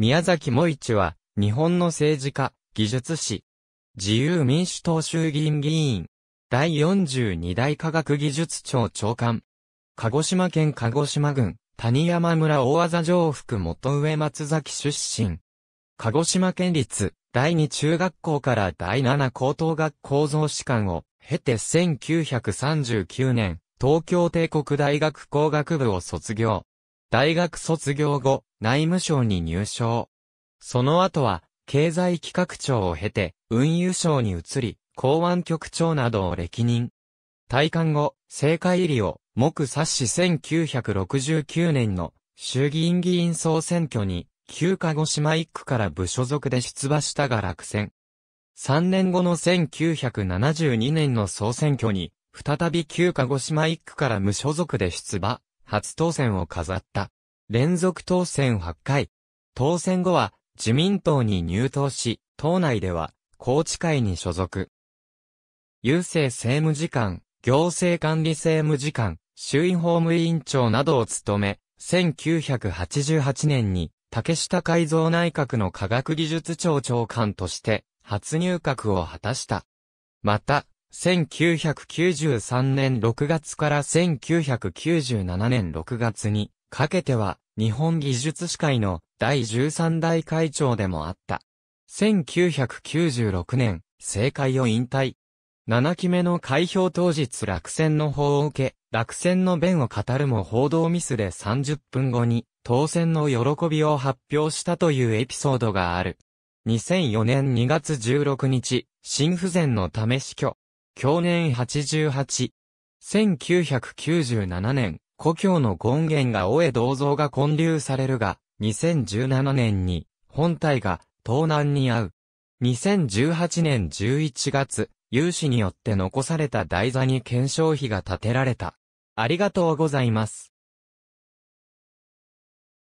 宮崎萌一は、日本の政治家、技術士、自由民主党衆議院議員、第42代科学技術庁長官、鹿児島県鹿児島郡、谷山村大技城福元上松崎出身、鹿児島県立、第2中学校から第7高等学校増士官を経て1939年、東京帝国大学工学部を卒業。大学卒業後、内務省に入省。その後は、経済企画庁を経て、運輸省に移り、港湾局長などを歴任。退官後、政界入りを、目指し1969年の衆議院議員総選挙に、旧鹿児島1区から部所属で出馬したが落選。3年後の1972年の総選挙に、再び旧鹿児島1区から無所属で出馬。初当選を飾った。連続当選8回。当選後は自民党に入党し、党内では高知会に所属。郵政政務次官、行政管理政務次官、衆院法務委員長などを務め、1988年に竹下改造内閣の科学技術庁長官として初入閣を果たした。また、1993年6月から1997年6月にかけては日本技術士会の第13代会長でもあった。1996年、政界を引退。7期目の開票当日落選の方を受け、落選の弁を語るも報道ミスで30分後に当選の喜びを発表したというエピソードがある。2004年2月16日、心不全のため死去。去年88。1997年、故郷の権限が大江銅像が建立されるが、2017年に、本体が、東南に遭う。2018年11月、有志によって残された台座に検証碑が建てられた。ありがとうございます。